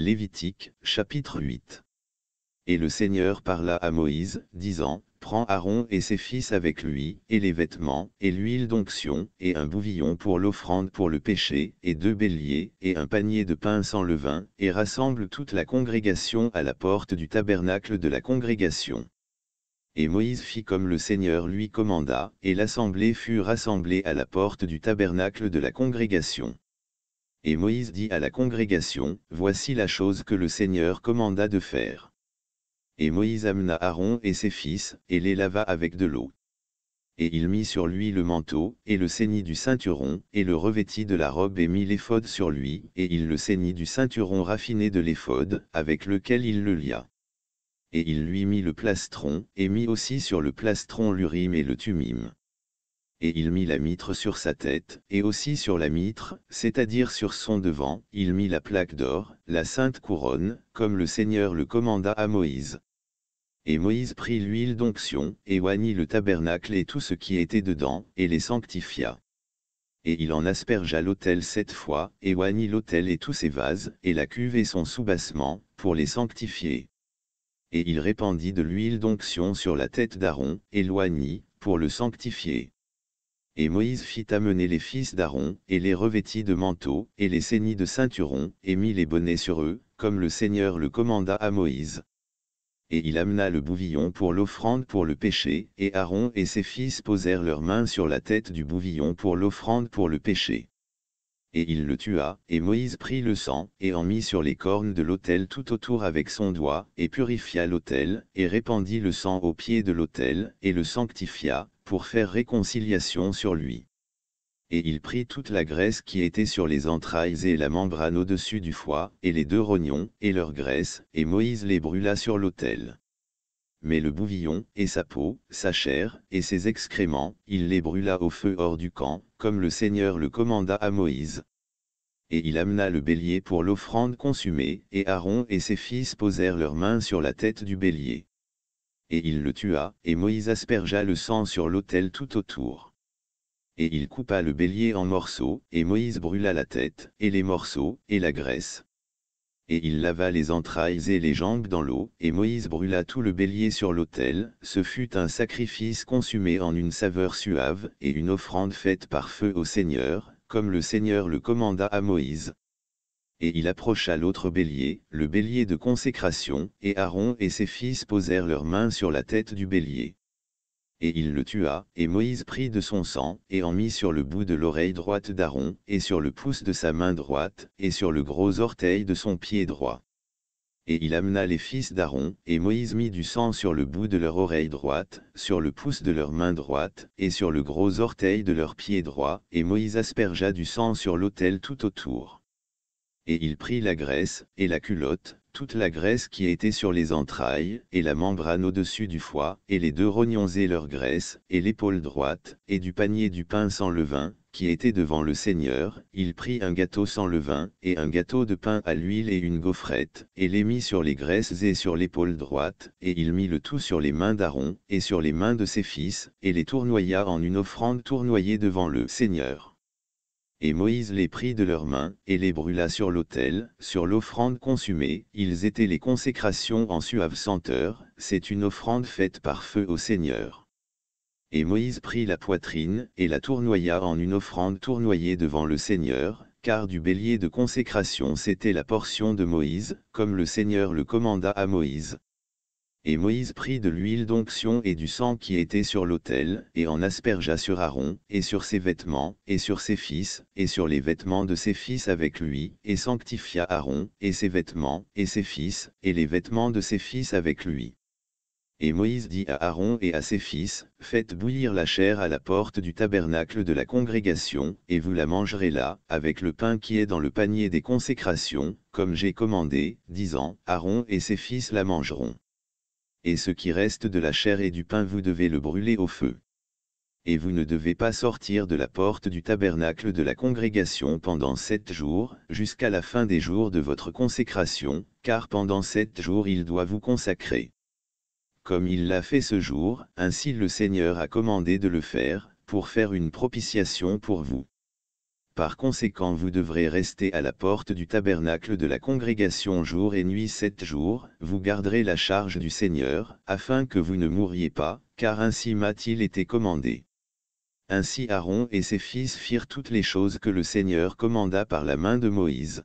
Lévitique, chapitre 8. Et le Seigneur parla à Moïse, disant, Prends Aaron et ses fils avec lui, et les vêtements, et l'huile d'onction, et un bouvillon pour l'offrande pour le péché, et deux béliers, et un panier de pain sans levain, et rassemble toute la congrégation à la porte du tabernacle de la congrégation. Et Moïse fit comme le Seigneur lui commanda, et l'assemblée fut rassemblée à la porte du tabernacle de la congrégation. Et Moïse dit à la congrégation, Voici la chose que le Seigneur commanda de faire. Et Moïse amena Aaron et ses fils, et les lava avec de l'eau. Et il mit sur lui le manteau, et le ceignit du ceinturon, et le revêtit de la robe et mit l'éphod sur lui, et il le ceignit du ceinturon raffiné de l'éphod, avec lequel il le lia. Et il lui mit le plastron, et mit aussi sur le plastron l'urim et le tumim et il mit la mitre sur sa tête, et aussi sur la mitre, c'est-à-dire sur son devant, il mit la plaque d'or, la sainte couronne, comme le Seigneur le commanda à Moïse. Et Moïse prit l'huile d'onction, et oignit le tabernacle et tout ce qui était dedans, et les sanctifia. Et il en aspergea l'autel sept fois, et oignit l'autel et tous ses vases, et la cuve et son soubassement, pour les sanctifier. Et il répandit de l'huile d'onction sur la tête d'Aaron, et l'oignit, pour le sanctifier. Et Moïse fit amener les fils d'Aaron, et les revêtit de manteaux, et les saignit de ceinturons, et mit les bonnets sur eux, comme le Seigneur le commanda à Moïse. Et il amena le bouvillon pour l'offrande pour le péché, et Aaron et ses fils posèrent leurs mains sur la tête du bouvillon pour l'offrande pour le péché et il le tua, et Moïse prit le sang, et en mit sur les cornes de l'autel tout autour avec son doigt, et purifia l'autel, et répandit le sang au pied de l'autel, et le sanctifia, pour faire réconciliation sur lui. Et il prit toute la graisse qui était sur les entrailles et la membrane au-dessus du foie, et les deux rognons, et leur graisse, et Moïse les brûla sur l'autel mais le bouvillon, et sa peau, sa chair, et ses excréments, il les brûla au feu hors du camp, comme le Seigneur le commanda à Moïse. Et il amena le bélier pour l'offrande consumée, et Aaron et ses fils posèrent leurs mains sur la tête du bélier. Et il le tua, et Moïse aspergea le sang sur l'autel tout autour. Et il coupa le bélier en morceaux, et Moïse brûla la tête, et les morceaux, et la graisse, et il lava les entrailles et les jambes dans l'eau, et Moïse brûla tout le bélier sur l'autel, ce fut un sacrifice consumé en une saveur suave, et une offrande faite par feu au Seigneur, comme le Seigneur le commanda à Moïse. Et il approcha l'autre bélier, le bélier de consécration, et Aaron et ses fils posèrent leurs mains sur la tête du bélier et il le tua, et Moïse prit de son sang, et en mit sur le bout de l'oreille droite d'Aaron, et sur le pouce de sa main droite, et sur le gros orteil de son pied droit. Et il amena les fils d'Aaron, et Moïse mit du sang sur le bout de leur oreille droite, sur le pouce de leur main droite, et sur le gros orteil de leur pied droit, et Moïse aspergea du sang sur l'autel tout autour. Et il prit la graisse, et la culotte, toute la graisse qui était sur les entrailles, et la membrane au-dessus du foie, et les deux rognons et leur graisse, et l'épaule droite, et du panier du pain sans levain, qui était devant le Seigneur, il prit un gâteau sans levain, et un gâteau de pain à l'huile et une gaufrette, et les mit sur les graisses et sur l'épaule droite, et il mit le tout sur les mains d'Aaron, et sur les mains de ses fils, et les tournoya en une offrande tournoyée devant le Seigneur et Moïse les prit de leurs mains, et les brûla sur l'autel, sur l'offrande consumée, ils étaient les consécrations en suave senteur, c'est une offrande faite par feu au Seigneur. Et Moïse prit la poitrine, et la tournoya en une offrande tournoyée devant le Seigneur, car du bélier de consécration c'était la portion de Moïse, comme le Seigneur le commanda à Moïse. Et Moïse prit de l'huile d'onction et du sang qui était sur l'autel, et en aspergea sur Aaron, et sur ses vêtements, et sur ses fils, et sur les vêtements de ses fils avec lui, et sanctifia Aaron, et ses vêtements, et ses fils, et les vêtements de ses fils avec lui. Et Moïse dit à Aaron et à ses fils, Faites bouillir la chair à la porte du tabernacle de la congrégation, et vous la mangerez là, avec le pain qui est dans le panier des consécrations, comme j'ai commandé, disant, Aaron et ses fils la mangeront et ce qui reste de la chair et du pain vous devez le brûler au feu. Et vous ne devez pas sortir de la porte du tabernacle de la congrégation pendant sept jours, jusqu'à la fin des jours de votre consécration, car pendant sept jours il doit vous consacrer. Comme il l'a fait ce jour, ainsi le Seigneur a commandé de le faire, pour faire une propitiation pour vous. Par conséquent vous devrez rester à la porte du tabernacle de la congrégation jour et nuit sept jours, vous garderez la charge du Seigneur, afin que vous ne mouriez pas, car ainsi m'a-t-il été commandé. Ainsi Aaron et ses fils firent toutes les choses que le Seigneur commanda par la main de Moïse.